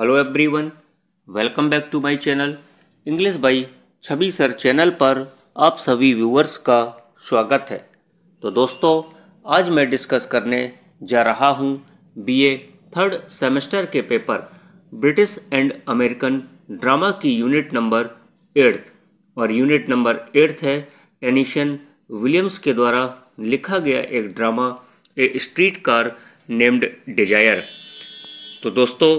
Hello everyone welcome back to my channel English by Chhavi sir channel पर आप सभी viewers का स्वागत है तो दोस्तों आज मैं डिस्कस करने जा रहा हूँ बीए थर्ड सेमेस्टर के paper British and American drama की यूनिट नंबर एट्थ और यूनिट नंबर एट्थ है टेनिशन विलियम्स के द्वारा लिखा गया एक drama a streetcar named desire तो दोस्तों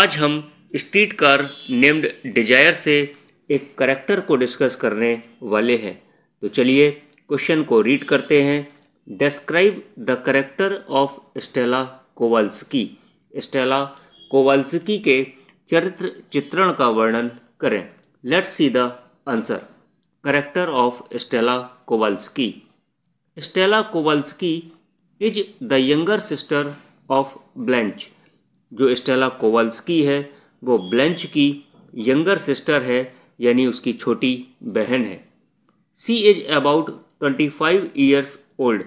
आज हम स्ट्रीट कार नेम्ड डिजायर से एक करैक्टर को डिस्कस करने वाले हैं तो चलिए क्वेश्चन को रीड करते हैं describe the character of Stella Kowalski Stella Kowalski के चरित्र चित्रण का वर्णन करें let's see the answer character of Stella Kowalski Stella Kowalski is the younger sister of Blanche जो स्टेला की है वो ब्लेंच की यंगर सिस्टर है यानी उसकी छोटी बहन है she is about twenty five years old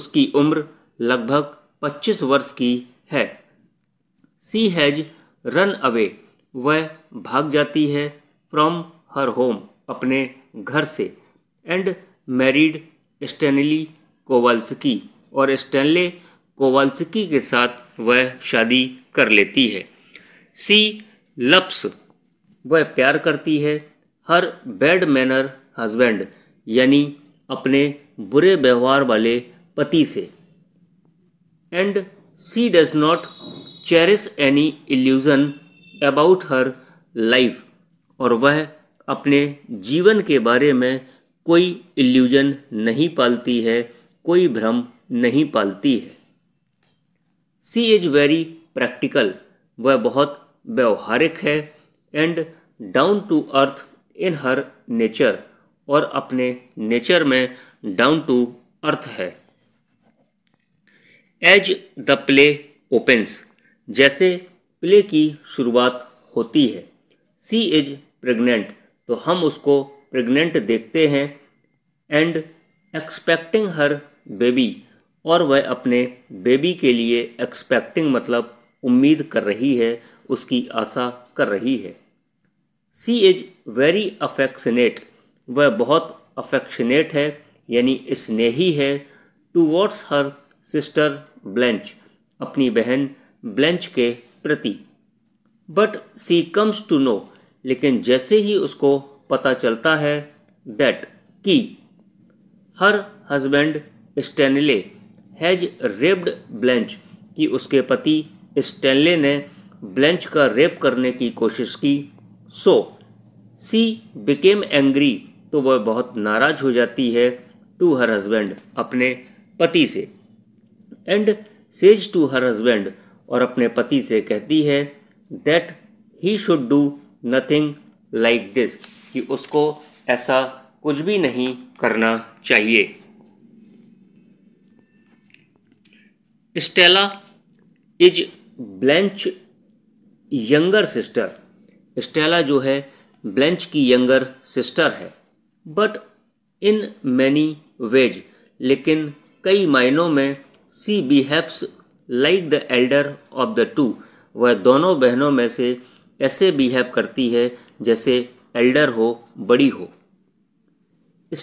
उसकी उम्र लगभग पच्चीस वर्ष की है सी हैज रन अवे वह भाग जाती है फ्रॉम हर होम अपने घर से एंड मैरिड स्टेनली कोवाल्सकी और स्टेनले कोवल्सकी के साथ वह शादी कर लेती है सी लप्स वह प्यार करती है हर बैड मैनर हस्बैंड यानी अपने बुरे व्यवहार वाले पति से and she does not cherish any illusion about her life और वह अपने जीवन के बारे में कोई इल्यूजन नहीं पालती है कोई भ्रम नहीं पालती है सी इज वेरी प्रैक्टिकल वह बहुत व्यवहारिक है and down to earth in her nature और अपने नेचर में डाउन टू अर्थ है एज द प्ले ओपन्स जैसे प्ले की शुरुआत होती है सी इज प्रेग्नेंट तो हम उसको प्रेग्नेंट देखते हैं एंड एक्सपेक्टिंग हर बेबी और वह अपने बेबी के लिए एक्सपेक्टिंग मतलब उम्मीद कर रही है उसकी आशा कर रही है सी इज वेरी अफेक्शनेट वह बहुत अफेक्शनेट है यानी स्नेही है towards her sister Blanche अपनी बहन ब्लेंच के प्रति but she comes to know लेकिन जैसे ही उसको पता चलता है दैट कि her husband Stanley has raped Blanche कि उसके पति स्टैनले ने ब्लेंच का रेप करने की कोशिश की सो सी बिकेम एंग्री तो वह बहुत नाराज हो जाती है टू हर हस्बैंड अपने पति से and says to her husband और अपने पति से कहती है that he should do nothing like this कि उसको ऐसा कुछ भी नहीं करना चाहिए Stella is Blanche younger sister Stella जो है ब्लेंच की यंगर सिस्टर है बट इन मैनी वेज लेकिन कई मायनों में she behaves like the elder of the two वह दोनों बहनों में से ऐसे बिहेव करती है जैसे एल्डर हो बड़ी हो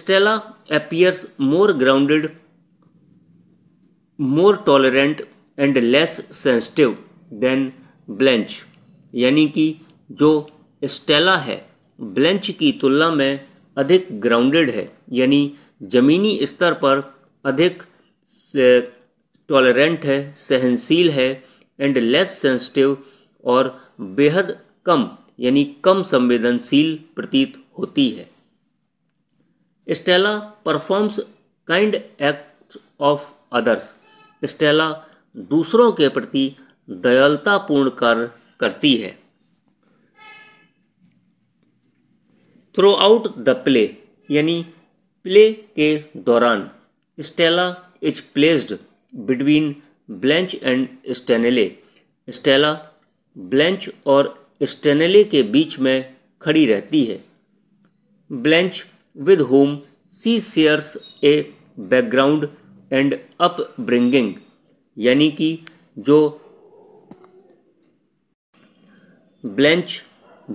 Stella appears more grounded more tolerant and less sensitive than Blanche यानी कि जो स्टेला है ब्लेंच की तुलना में अधिक ग्राउंडेड है यानी ज़मीनी स्तर पर अधिक टॉलरेंट है सहनशील है एंड लेस सेंसिटिव और बेहद कम यानी कम संवेदनशील प्रतीत होती है Stella performs kind act of others Stella दूसरों के प्रति दयालतापूर्ण कार्य करती है थ्रू आउट द प्ले यानी प्ले के दौरान Stella is placed between Blanche and Stanley Stella Blanche और स्टेनेले के बीच में खड़ी रहती है Blanche with whom she shares a background and upbringing यानी कि जो ब्लेंच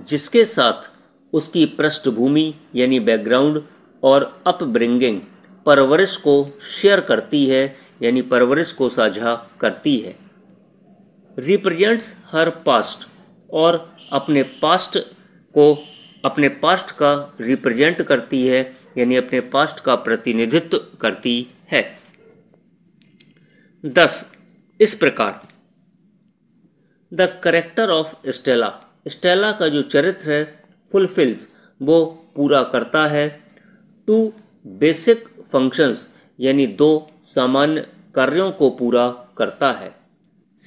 जिसके साथ उसकी पृष्ठभूमि यानी बैकग्राउंड और अपब्रिंगिंग परवरिश को शेयर करती है यानी परवरिश को साझा करती है रिप्रेजेंट्स हर पास्ट और अपने पास्ट को अपने पास्ट का रिप्रेजेंट करती है यानी अपने पास्ट का प्रतिनिधित्व करती है दस इस प्रकार the character of Stella Stella का जो चरित्र है फुलफिल्स वो पूरा करता है टू बेसिक फंक्शंस यानी दो सामान्य कार्यों को पूरा करता है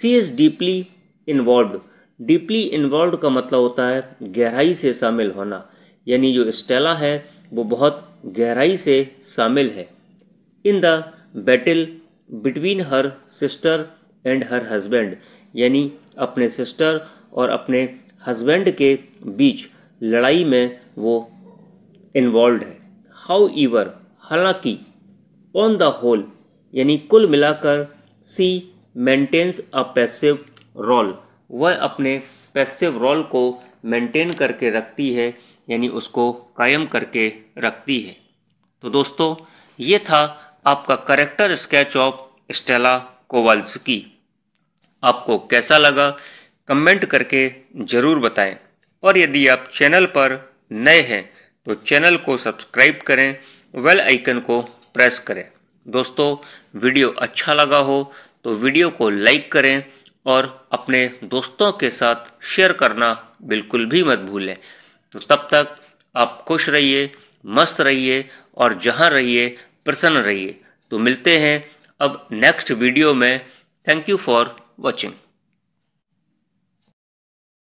she is deeply involved deeply involved का मतलब होता है गहराई से शामिल होना यानी जो स्टेला है वो बहुत गहराई से शामिल है in the battle between her sister and her husband यानी अपने सिस्टर और अपने हस्बैंड के बीच लड़ाई में वो इन्वॉल्व है हाउ ईवर हालांकि ऑन द होल यानी कुल मिलाकर she maintains a passive role वह अपने पैसिव रोल को मेंटेन करके रखती है यानी उसको कायम करके रखती है तो दोस्तों ये था आपका करेक्टर स्केच ऑफ स्टेला की आपको कैसा लगा कमेंट करके ज़रूर बताएं और यदि आप चैनल पर नए हैं तो चैनल को सब्सक्राइब करें वेल आइकन को प्रेस करें दोस्तों वीडियो अच्छा लगा हो तो वीडियो को लाइक करें और अपने दोस्तों के साथ शेयर करना बिल्कुल भी मत भूलें तो तब तक आप खुश रहिए मस्त रहिए और जहाँ रहिए प्रसन्न रहिए तो मिलते हैं अब नेक्स्ट वीडियो में थैंक यू फॉर watching.